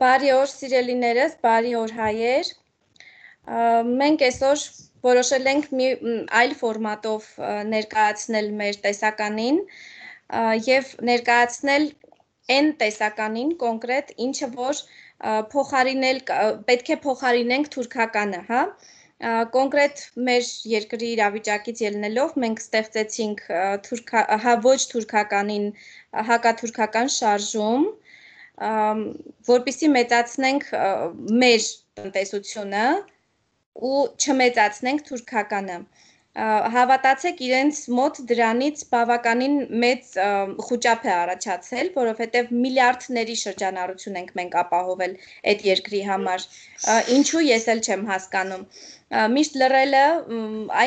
Բարի օր սիրելիներս, բարի օր հայեր։ Մենք այսօր որոշել ենք մի այլ ֆորմատով ներկայացնել մեր տեսականին եւ ներկայացնել այն տեսականին կոնկրետ ինչը որ փոխարինել պետք է փոխարինենք թուրքականը, հա։ Կոնկրետ մեր երկրի իրավիճակից ելնելով մենք ստեղծեցինք թուրքա հա ոչ թուրքականին հակաթուրքական շարժում, հա, որպիսի մեծացնենք մեր տնտեսությունը ու չմեծացնենք թուրքականը հավատացեք իրենց մոտ դրանից բավականին մեծ խոճապ է առաջացել, որովհետև միլիարդների շրջանառություն ենք մենք ապահովել այդ երկրի համար։ Ինչու ես էլ չեմ հասկանում։ Միշտ լռելը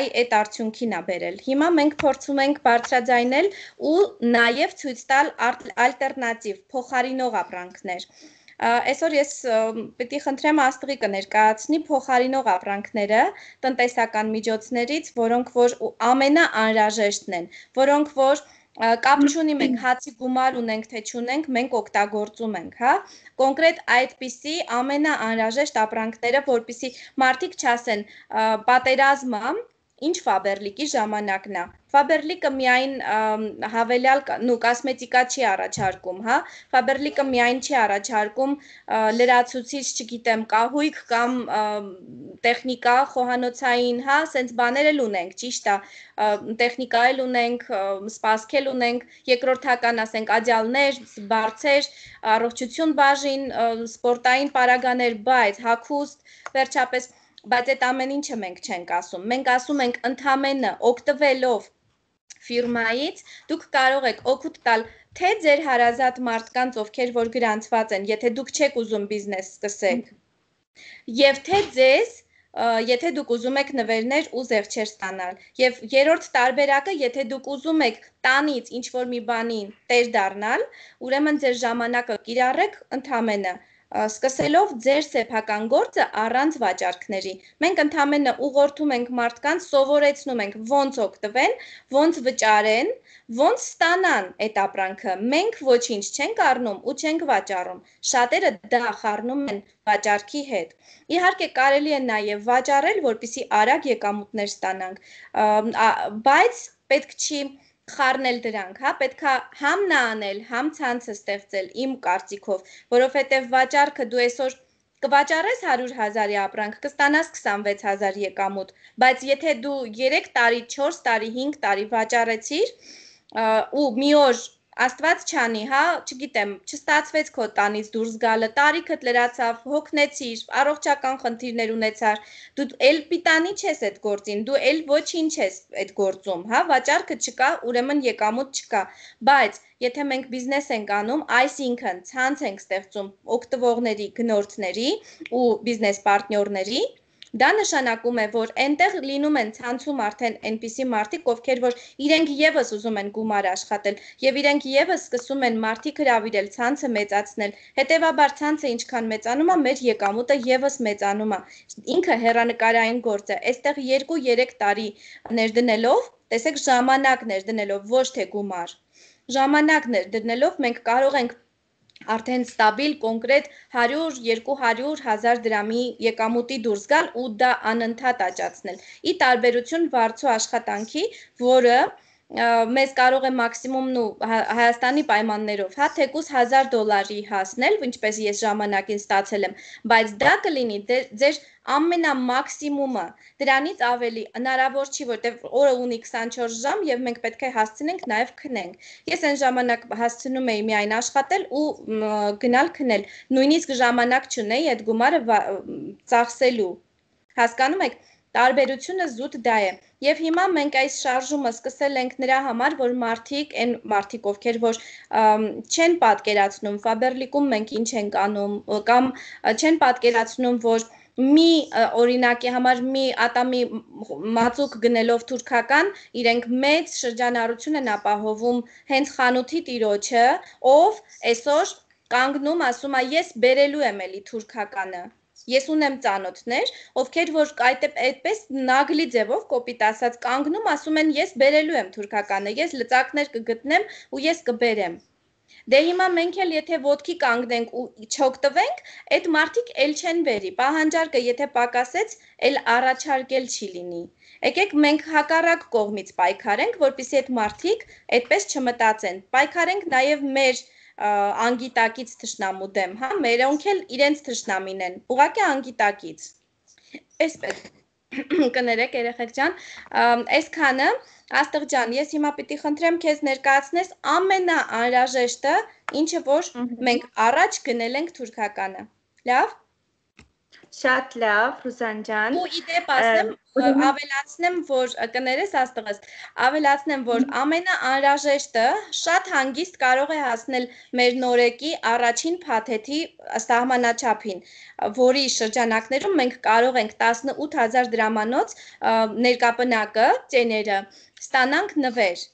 այ այդ արդյունքին է բերել։ Հիմա մենք փորձում ենք բարձրաձայնել ու նաև ցույց տալ ալտերնատիվ փոխարինող ապրանքներ։ ալ Այսօր ես պիտի խնդրեմ Աստղիկը ներկայացնի փոխարինող ապրանքները տնտեսական միջոցներից, որոնք որ ամենաանրաժեշտն են, որոնք որ կապ չունի մենք հացի գումար ունենք թե չունենք, մենք օգտագործում ենք, հա։ Կոնկրետ այդպիսի ամենաանրաժեշտ ապրանքները, որpիսի մարդիկ չասեն պատերազմը, ինչ Ֆաբերլիկի ժամանակն է։ Ֆաբերլիկը միայն հավելյալ նու կոսմետիկա չի առաջարկում, հա։ Ֆաբերլիկը միայն չի առաջարկում լրացուցիչ, չգիտեմ, կահույք կամ տեխնիկա խոհանոցային, հա, սենց բաներ էլ ունենք, ճիշտ է, տեխնիկա էլ ունենք, սպասքել ունենք, երկրորդական, ասենք, ադյալներ, բարձեր, առողջություն բաժին, սպորտային պարագաներ, բայց հակուստ, վերջապես բայց այդ ամեն ինչը մենք չենք ասում։ Մենք ասում ենք ընդամենը օգտվելով ֆիրմայից դուք կարող եք օգուտ տալ թե ձեր հարազատ մարդկանց, ովքեր որ գրանցված են, եթե դուք չեք ուզում բիզնես սկսեք։ Եվ թե ձեզ, եթե դուք ուզում եք նվերներ ու զեղչեր ստանալ։ Եվ երրորդ տարբերակը, եթե դուք ուզում եք տանից ինչ որ մի բանի տեր դառնալ, ուրեմն ձեր ժամանակը կիրառեք ընդամենը սկսելով ձեր սեփական գործը առանց վաճառքների։ Մենք ընդամենը ուղղորդում ենք մարդկանց, սովորեցնում ենք ոնց օգտվեն, ոնց վճարեն, ոնց ստանան այդ ապրանքը։ Մենք ոչինչ չենք առնում ու չենք վաճառում։ Շատերը դա խառնում են վաճառքի հետ։ Իհարկե կարելի է նաև վաճառել, որպիսի արագ եկամուտներ ստանանք, բայց պետք չի խառնել դրանք, հա, պետքա համ նա անել, համ ցանցը ստեղծել իմ կարծիքով, որովհետև վաճառքը դու այսօր կվաճառես 100 հազարի ապրանք, կստանաս 26 հազար եկամուտ, բայց եթե դու 3 տարի, 4 տարի, 5 տարի վաճառեցիր ու մի օր Աստված չանի, հա, չգիտեմ, չստացվեց քո տանից դուրս գալը, տարիքդ լրացավ, հոգնեցիր, առողջական խնդիրներ ունեցար։ Դու էլ պիտանի չես այդ գործին, դու էլ ոչինչ ես այդ գործում, հա, վաճառքը չկա, ուրեմն եկամուտ չկա։ Բայց եթե մենք բիզնես ենք անում, այսինքն ցանց ենք ստեղծում օգտվողների, գնորդների ու բիզնես պարտներների, Դա նշանակում է, որ այնտեղ լինում են ցանցում արդեն այնպիսի մարդիկ, ովքեր որ իրենք եւս ուզում են գումար աշխատել եւ իրենք եւս սկսում են մարդիկ հravirել ցանցը մեծացնել։ Հետևաբար ցանցը ինչքան մեծանում է, մեր եկամուտը եւս մեծանում է։ Ինքը հերանեկարային գործ է։ Այստեղ 2-3 տարի ներդնելով, տեսեք ժամանակներ դնելով, ոչ թե գումար ժամանակներ դնելով մենք կարող ենք արդեն ստաբիլ կոնկրետ 100-200 հազար դրամի եկամուտի դուրս գալ ու դա անընդհատ աճացնել։ Ի տարբերություն վարձու աշխատանքի, որը մեզ կարող է մաքսիմումն ու Հայաստանի պայմաններով, հա, թեկուս 1000 դոլարի հասնել, ինչպես ես ժամանակին ստացել եմ, բայց դա կլինի դե, ձեր ամենամաքսիմումը։ Դրանից ավելի հնարավոր չի, որտեղ օրը ունի 24 ժամ եւ մենք պետք է հասցնենք նաեւ քնենք։ Ես այն ժամանակ հասցնում էի միայն աշխատել ու գնալ քնել։ Նույնիսկ ժամանակ չունեի այդ գումարը ծախսելու։ Հասկանում եք, Տարբերությունը զուտ դա է։ Եվ հիմա մենք այս շարժումը սկսել ենք նրա համար, որ մարդիկ, այն մարդիկ, ովքեր որ չեն պատկերացնում Ֆաբերլիկում մենք ինչ ենք անում, կամ չեն պատկերացնում, որ մի օրինակի համար մի ատամի մածուկ գնելով թուրքական իրենք մեծ շրջանառություն են ապահովում հենց խանութի տիրոջը, ով այսօր կանգնում ասում է ես բերելու եմ էլի թուրքականը Ես ունեմ ծանոթներ, ովքեր որ այդ այդպես նագլի ձևով կոպիտ ասած կանգնում, ասում են ես բերելու եմ թուրքականը, ես լծակներ կգտնեմ ու ես կբերեմ։ Դե հիմա մենք էլ եթե ոդքի կանգնենք ու չօգտվենք, այդ մարդիկ էլ չեն բերի։ Պահանջարկը եթե պակասեց, էլ առաջարկել չի լինի։ Եկեք մենք հակառակ կողմից պայքարենք, որpիսի այդ մարդիկ այդպես չմտածեն։ Պայքարենք նաև մեր անգիտակից թշնամու դեմ, հա, մերոնք էլ իրենց թշնամին են, ուղղակի անգիտակից։ Այսպես կներեք երեխեք ջան, այսքանը Աստղ ջան, ես հիմա պիտի խնդրեմ քեզ ներկայացնես ամենաանրաժեշտը, ինչը որ մենք առաջ գնել ենք թուրքականը։ Լավ։ Շատ լավ, Ռուզան ջան։ Ու իդեպ ասեմ, ավելացնեմ, որ կներես աստղս, ավելացնեմ, որ ամենաանրաժեշտը շատ հանգիստ կարող է հասնել մեր նորեկի առաջին փաթեթի սահմանաչափին, որի շրջանակներում մենք կարող ենք 18000 դրամանոց ներկապնակը, ծեները ստանանք նվեր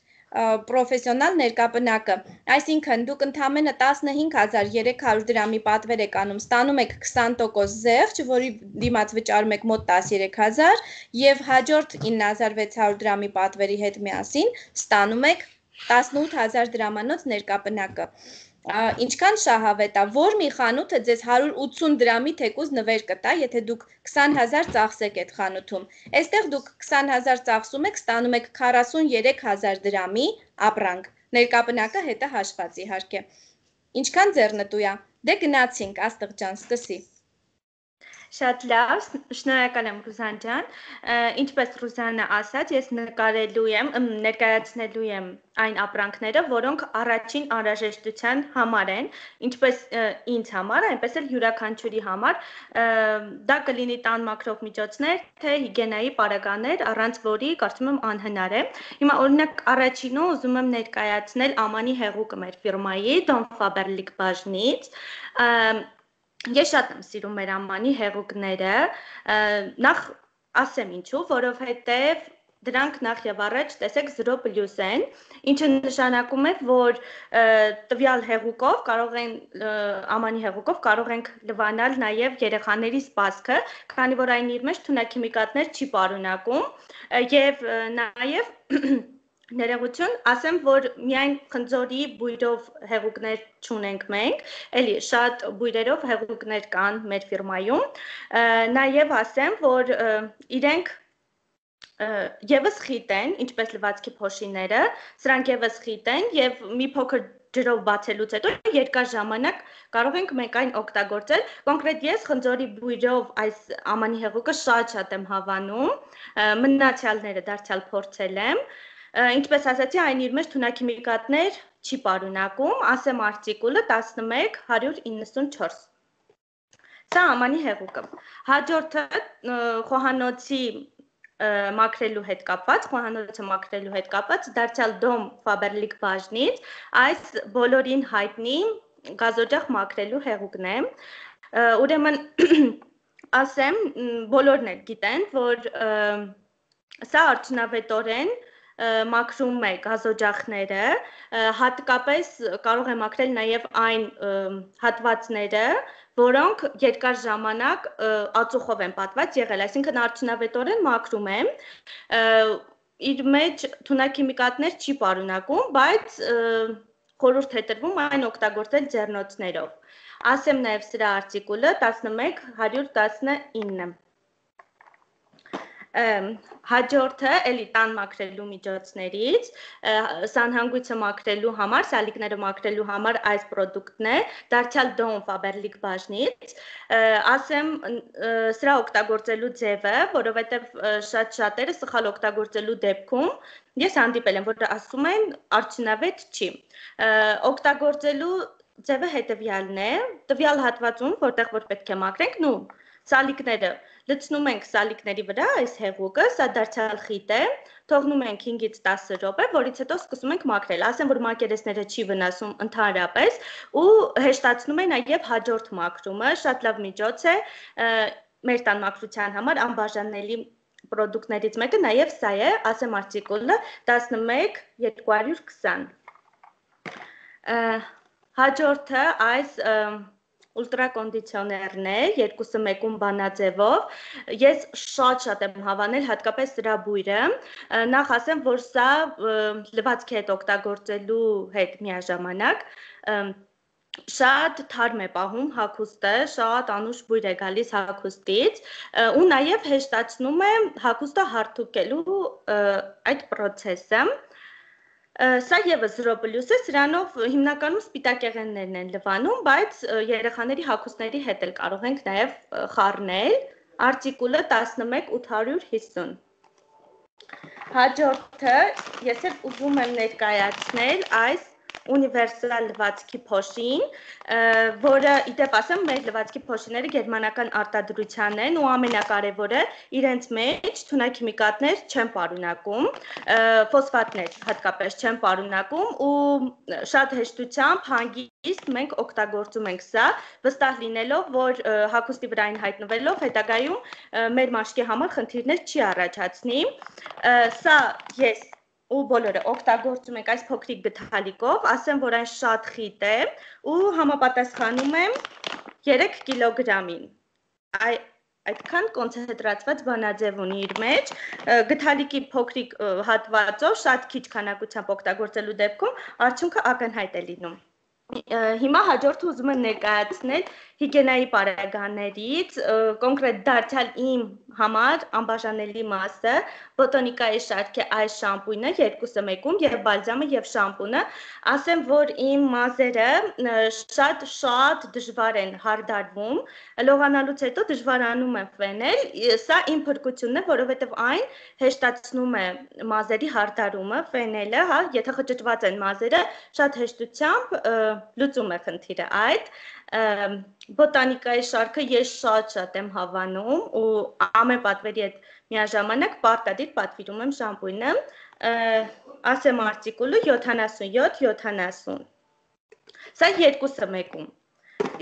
պրոֆեսիոնալ ներկապնակը։ Այսինքն դուք ընդամենը 15300 դրամի պատվեր եք անում, ստանում եք 20% զեղչ, որի դիմաց վճարում եք մոտ 13000 եւ հաջորդ 9600 դրամի պատվերի հետ միասին ստանում եք 18000 դրամանոց ներկապնակը ինչքան շահավետ է, որ մի խանութը ձեզ 180 դրամի թեկուզ նվեր կտա, եթե դուք 20000 ծախսեք այդ խանութում։ Այստեղ դուք 20000 ծախսում եք, ստանում եք 43000 դրամի ապրանք։ Ներկապնակը հետը հաշված իհարկե։ Ինչքան ձեռնտու է։ Դե գնացինք, աստղ ջան, սկսի։ Շատ լավ, շնորհակալ եմ Ռուզան ջան։ Ինչպես Ռուզանը ասաց, ես նկարելու եմ, ներկայացնելու եմ այն ապրանքները, որոնք առաջին անհրաժեշտության համար են, ինչպես ինձ համար, այնպես էլ յուրաքանչյուրի համար, դա կլինի տան մակրով միջոցներ, թե հիգիենայի պարագաներ, առանց որի կարծում եմ անհնար է։ Հիմա օրինակ առաջինը ուզում եմ ներկայացնել Ամանի հեղուկը մեր ֆիրմայի Don Faberlic բաժնից, Ես շատ եմ սիրում մեր անվանի հեղուկները, նախ ասեմ ինչու, որովհետև դրանք նախ եւ առաջ տեսեք 0+ են, ինչը նշանակում է, որ տվյալ հեղուկով կարող են ամանի հեղուկով կարող ենք լվանալ նաեւ երեխաների սպասքը, քանի որ այն իր մեջ թունաքիմիկատներ չի պարունակում եւ նաեւ Ներողություն, ասեմ, որ միայն խնձորի բույրով հեղուկներ չունենք մենք, էլի շատ բույրերով հեղուկներ կան մեր ֆիրմայում։ Նաև ասեմ, որ իրենք եւս խիտ են, ինչպես լվացքի փոշիները, սրանք եւս խիտ են եւ մի փոքր ջրով բացելուց հետո երկար ժամանակ կարող ենք մենք այն օգտագործել։ Կոնկրետ ես խնձորի բույրով այս ամանի հեղուկը շատ-շատ եմ հավանում։ Մնացյալները դարձյալ փորձել եմ։ և, Ինչպես ասացի, այն իր մեջ թունաքիմիկատներ չի պարունակում, ասեմ արտիկուլը 11194 Սա ամանի հեղուկը։ Հաջորդը խոհանոցի մաքրելու հետ կապված, խոհանոցը մաքրելու հետ կապված դարձյալ դոմ Ֆաբերլիկ բաժնից այս բոլորին հայտնի գազօջախ մաքրելու հեղուկն է։ Ուրեմն ասեմ, բոլորն էլ գիտեն, որ սա արդյունավետորեն մաքրում է գազօջախները, հատկապես կարող է մաքրել նաև այն հատվածները, որոնք երկար ժամանակ ածուխով են պատված եղել, այսինքն արդյունավետորեն մաքրում է իր մեջ թունաքիմիկատներ չի պարունակում, բայց խորհուրդ է տրվում այն օգտագործել ջերմոցներով։ Ասեմ նաև սրա արտիկուլը 1119 հաջորդը էլի տան մաքրելու միջոցներից սանհանգույցը մաքրելու համար, սալիկները մաքրելու համար այս product-ն է, դարձյալ Don Faberlic բաժնից։ Ասեմ սրա օգտագործելու ձևը, որովհետև շատ շատերը սխալ օգտագործելու դեպքում ես հանդիպել եմ, որ ասում են արդյունավետ չի։ Օգտագործելու ձևը հետևյալն է՝ տվյալ հատվածում, որտեղ որ պետք է մաքրենք, նու սալիկները լցնում ենք սալիկների վրա այս հեղուկը, սա դարձյալ խիտ է, թողնում ենք 5-ից 10 րոպե, որից հետո սկսում ենք մաքրել։ Ասեմ, որ մակերեսները չի վնասում ընդհանրապես ու հեշտացնում է նաև հաջորդ մաքրումը, շատ լավ միջոց է մեր տան մաքրության համար անբաժանելի պրոդուկտներից մեկը նաև սա է, ասեմ արտիկուլը 11220 հաջորդը այս և, ուլտրակոնդիցիոներներ, երկուսը մեկում բանաձևով։ Ես շատ-շատ եմ հավանել, հատկապես սրա բույրը։ Նախ ասեմ, որ սա լվացքի հետ օգտագործելու հետ միաժամանակ շատ թարմ է պահում հագուստը, շատ անուշ բույր է գալիս հագուստից ու նաև հեշտացնում է հագուստը հարթուկելու այդ process-ը։ Սա եւս 0 պլյուս է, սրանով հիմնականում սպիտակեղեններն են լվանում, բայց երեխաների հագուստների հետ էլ կարող ենք նաեւ խառնել։ Արտիկուլը 11850։ Հաջորդը ես էլ ուզում եմ ներկայացնել այս ունիվերսալ լվացքի փոշին, որը իդեպ ասեմ, մեր լվացքի փոշիները գերմանական արտադրության են ու ամենակարևորը իրենց մեջ թունաքիմիկատներ չեն պարունակում, ֆոսֆատներ հատկապես չեն պարունակում ու շատ հեշտությամբ հանգիստ մենք օգտագործում ենք սա, վստահ լինելով, որ հագուստի վրային հայտնվելով հետագայում մեր մաշկի համար խնդիրներ չի առաջացնի։ Սա ես ու բոլորը օգտագործում եք այս փոքրիկ գթալիկով, ասեմ, որ այն շատ խիտ է ու համապատասխանում է 3 կիլոգրամին։ Այ այդքան կոնցենտրացված բանաձև ունի իր մեջ գթալիկի փոքրիկ հատվածով շատ քիչ քանակությամբ օգտագործելու դեպքում արդյունքը ակնհայտ է լինում հիմա հաջորդ ուզում եմ ներկայացնել հիգիենայի բարագաներից կոնկրետ դարձյալ իմ համար անբաժանելի մասը բոտոնիկայի շարքի այս շամպույնը 2-ը 1-ում եւ բալզամը եւ շամպունը ասեմ որ իմ մազերը շատ շատ դժվար են հարդարվում լողանալուց հետո դժվարանում եմ վենել սա իմ փրկությունն է որովհետեւ այն հեշտացնում է մազերի հարդարումը վենելը հա եթե խճճված են մազերը շատ հեշտությամբ լուծում է խնդիրը այդ բոտանիկայի շարքը ես շատ շատ եմ հավանում ու ամեն պատվերի հետ միաժամանակ պարտադիր պատվիրում եմ շամպույնը ասեմ արտիկուլը 77-70 սա երկուսը մեկում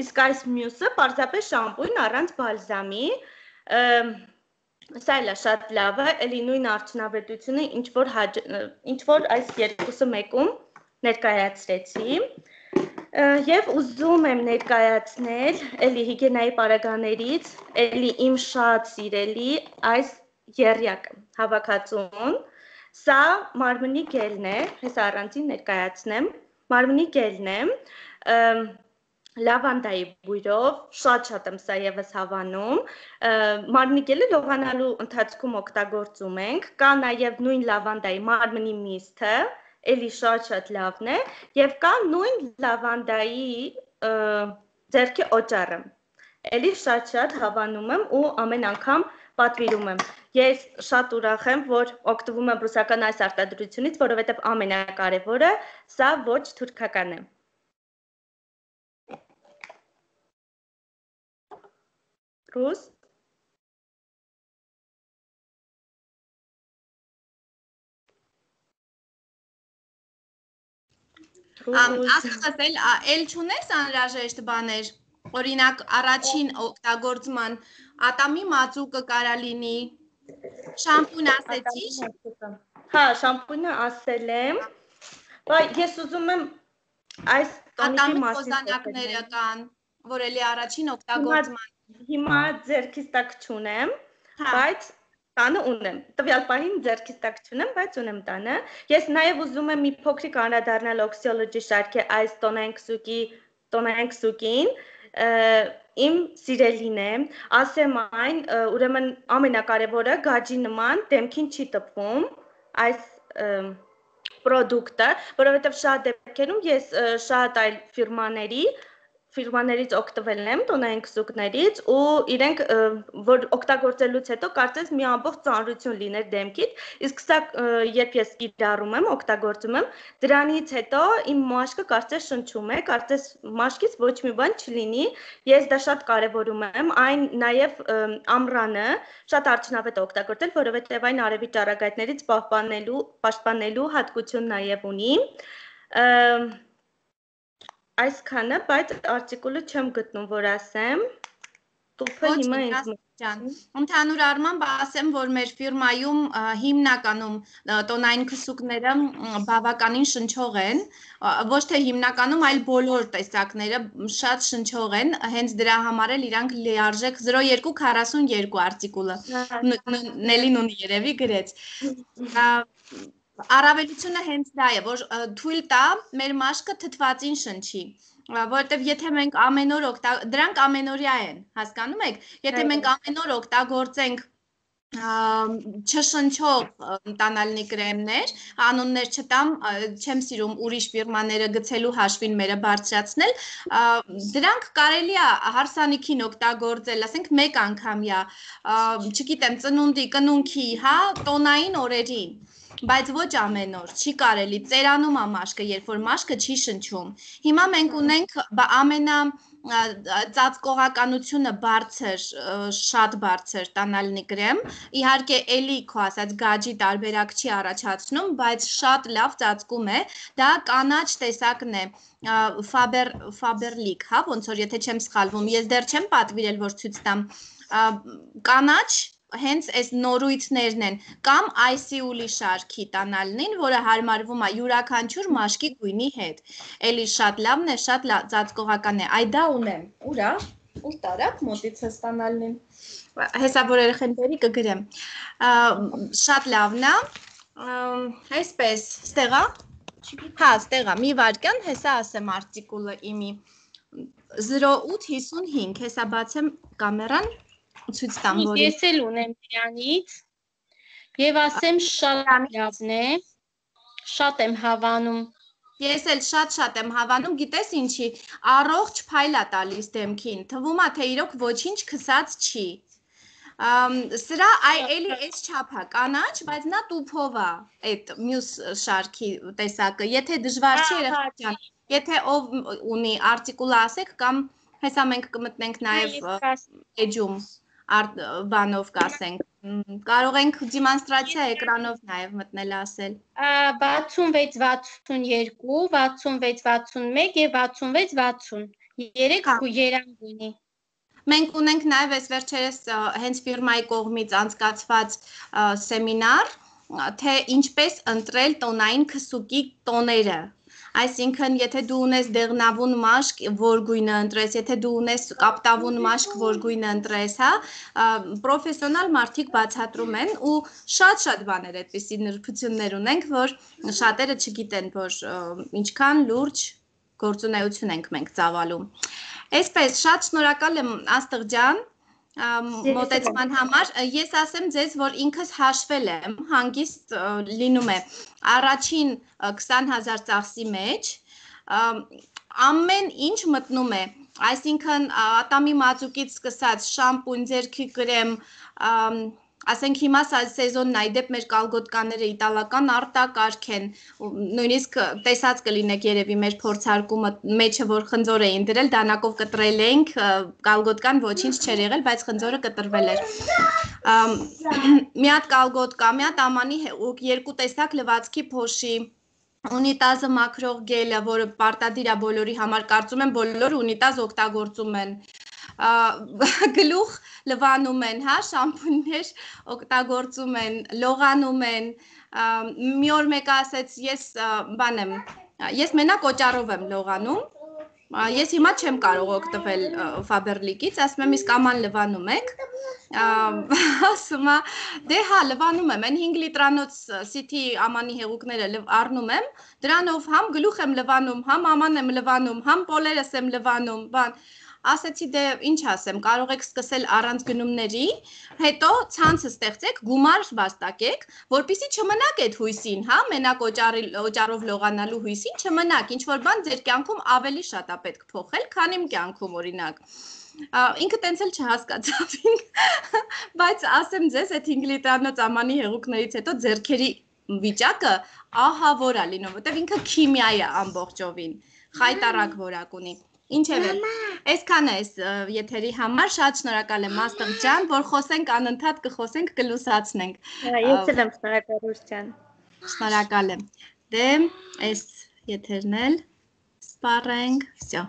իսկ այս մյուսը պարզապես շամպույն առանց բալզամի սա էլ է շատ լավ է, էլի նույն արդյունավետությունը ինչ որ ինչ որ այս երկուսը մեկում ներկայացրեցի։ Եվ ուզում եմ ներկայացնել էլի հիգիենայի պարագաներից, էլի իմ շատ սիրելի այս երյակը, հավաքածուն։ Սա մարմնի գելն է, հես առանցին ներկայացնեմ, մարմնի գելն է, լավանդայի բույրով, շատ-շատ եմ սա եւս հավանում։ Մարմնի գելը լողանալու ընթացքում օգտագործում ենք, կա նաեւ նույն լավանդայի մարմնի միստը, էլի շատ-շատ լավն է եւ կա նույն լավանդայի ձերքի օճառը։ Էլի շատ-շատ հավանում եմ ու ամեն անգամ պատվիրում եմ։ Ես շատ ուրախ եմ, որ օգտվում եմ ռուսական այս արտադրությունից, որովհետև ամենակարևորը սա ոչ թուրքական է։ Ռուս Աստղս էլ էլ ճունես անհրաժեշտ բաներ։ Օրինակ առաջին օգտագործման ատամի մածուկը կարա լինի։ Շամպուն ասեցիš։ Հա, շամպունը ասել եմ։ Բայց ես ուզում եմ այս ատամի խոզանակները կան, որ էլի առաջին օգտագործման։ Հիմա ձերքից տակ չունեմ, հա։ բայց տանը ունեմ։ Տվյալ պահին ձեռքիս տակ չունեմ, բայց ունեմ տանը։ Ես նաև ուզում եմ մի փոքրիկ անդրադառնալ օքսիոլոգի շարքի այս տոնային քսուկի, տոնային քսուկին, իմ սիրելին է, ասեմ այն, ուրեմն ամենակարևորը գաջի նման դեմքին չի տպվում այս product-ը, որովհետև շատ դեպքերում ես շատ այլ ֆիրմաների ֆիրմաներից օգտվել եմ տոնային քսուկներից ու իրենք որ օգտագործելուց հետո կարծես մի ամբողջ ծանրություն լիներ դեմքիդ իսկ սա երբ ես իրարում եմ օգտագործում եմ դրանից հետո իմ մաշկը կարծես շնչում է կարծես մաշկից ոչ մի բան չլինի ես դա շատ կարևորում եմ այն նաև ամրանը շատ արդյունավետ օգտագործել որովհետև այն արևի ճառագայթներից պահպանելու պաշտպանելու հատկություն նաև ունի այսքանը, բայց արտիկուլը չեմ գտնում, որ ասեմ։ Տուփը հիմա ինձ ջան։ Ընդհանուր առմամբ ասեմ, որ մեր ֆիրմայում հիմնականում տոնային քսուկները բավականին շնչող են, ոչ թե հիմնականում, այլ բոլոր տեսակները շատ շնչող են, հենց դրա համար էլ իրանք լիարժեք 0242 արտիկուլը։ Նելին ունի երևի գրեց հա, հա, հա։ Առավելությունը հենց դա է, որ թույլ տա մեր մաշկը թթվածին շնչի որովհետև եթե մենք ամեն օր դրանք ամենօրյա են, հասկանում եք, եթե հա, մենք հա։ ամեն օր օգտագործենք չշնչող տանալնի կրեմներ, անուններ չտամ, չեմ սիրում ուրիշ ֆիրմաները գցելու հաշվին մերը բարձրացնել, դրանք կարելի է հարսանիքին օգտագործել, ասենք մեկ անգամյա, չգիտեմ, ծնունդի, կնունքի, հա, տոնային օրերին բայց ոչ ամեն օր, չի կարելի, ծերանում ա մաշկը, երբ որ մաշկը չի շնչում։ Հիմա մենք ունենք ամենա ծածկողականությունը բարձր, շատ բարձր տանալնի կրեմ։ Իհարկե, էլի քո ասած գաջի տարբերակ չի առաջացնում, բայց շատ լավ ծածկում է։ Դա կանաչ տեսակն է։ Faber Faberlic, հա, ոնց որ եթե չեմ սխալվում, ես դեռ չեմ պատվիրել, որ ցույց տամ։ Կանաչ հենց այս նորույթներն են կամ ICU-լի շարքի տանալնին, որը հարմարվում է յուրաքանչյուր մաշկի գույնի հետ։ Էլի շատ լավն է, շատ լավ ծածկողական է։ Այ դա ունեմ։ Ուրա, ուր տարակ մոտից է տանալնին։ Հեսա որ երեխեն բերի կգրեմ։ Շատ լավն է։ Այսպես, ստեղա։ Հա, ստեղա։ Մի վարքան հեսա ասեմ արտիկուլը իմի 0855 հեսա բացեմ կամերան ցույց տամ, որ ես էլ ունեմ դրանից եւ ասեմ շատ լավն է։ Շատ եմ հավանում։ Ես էլ շատ-շատ եմ հավանում, գիտես ինչի, առողջ փայլա տալիս դեմքին։ Թվում է թե իրոք ոչինչ քսած չի։ Ամ սրա այ էլի էս չափա կանաչ, բայց նա տուփով է այդ մյուս շարքի տեսակը։ Եթե դժվար չի երեխա ջան, եթե ով ունի արտիկուլ ասեք կամ հեսա մենք կմտնենք նաև էջում։ Ա արդ, բանով կասենք կարող ենք դեմոնստրացիա էկրանով նաև մտնել ասել 6662 6661 եւ 6660 երեք հա։ երանգ ունի Մենք ունենք նաև այս վերջերս հենց ֆիրմայի կողմից անցկացված սեմինար, թե ինչպես ընտրել տոնային քսուկի տոները, Այսինքն, եթե դու ունես դեղնավուն մաշկ, որ գույնը ընտրես, եթե դու ունես կապտավուն մաշկ, որ գույնը ընտրես, հա, պրոֆեսիոնալ մարդիկ բացատրում են ու շատ-շատ բաներ այդպիսի նրբություններ ունենք, որ շատերը չգիտեն, որ ինչքան լուրջ գործունեություն ենք մենք ծավալում։ Այսպես շատ շնորհակալ եմ Աստղ ջան մոտեցման համար ես ասեմ ձեզ, որ ինքս հաշվել եմ, հանգիստ լինում է առաջին 20000 ծախսի մեջ ամեն ինչ մտնում է այսինքն ատամի մածուկից սկսած շամպուն, ձերքի կրեմ, Ասենք հիմա սա սեզոնն այ դեպ մեր կալգոտկաները իտալական արտակարգ են, նույնիսկ տեսած կլինեք երևի մեր փորձարկումը մեջը որ խնձոր էին դրել, դանակով կտրել էինք, կալգոտկան ոչինչ չեր եղել, բայց խնձորը կտրվել էր։ Մի հատ կալգոտկա, մի հատ ամանի հեղուկ, երկու տեսակ լվացքի փոշի, ունիտազը մաքրող գելը, որը պարտադիր է բոլորի համար, կարծում եմ բոլորը ունիտազ օգտագործում են։ Գլուխ լվանում են, հա, շամպուններ օգտագործում են, լողանում են։ Մի օր մեկը ասեց, ես բան եմ, ես մենակ օճառով եմ լողանում Ես հիմա չեմ կարող օգտվել Faberlic-ից, ասում եմ, իսկ աման լվանում եք։ Ասում է, դե հա, լվանում եմ, այն 5 լիտրանոց City ամանի հեղուկները առնում եմ, դրանով համ գլուխ եմ լվանում, համ աման եմ լվանում, համ պոլերս եմ լվանում, բան ասեցի դե ինչ ասեմ, կարող եք սկսել առանց գնումների, հետո ցանցը ստեղծեք, գումար վաստակեք, որpիսի չմնաք այդ հույսին, հա, մենակ օճարի օճարով լողանալու հույսին չմնաք, ինչ որ բան ձեր կյանքում ավելի շատ է պետք փոխել, քան իմ կյանքում օրինակ ինքը տենց էլ չհասկացավ բայց ասեմ ձեզ այդ 5 լիտրանոց ամանի հեղուկներից հետո зерքերի վիճակը ահավոր է լինում, որտեղ ինքը քիմիա է ամբողջովին, խայտարակ որակ ունի։ Ա, Ինչևէ, այսքան է այս եթերի համար շատ շնորհակալ եմ Աստղ ջան, որ խոսենք անընդհատ կխոսենք, կլուսացնենք։ Ես էլ եմ շնորհակալ ջան։ Շնորհակալ եմ։ Դե, այս եթերն էլ սպառենք, վсё։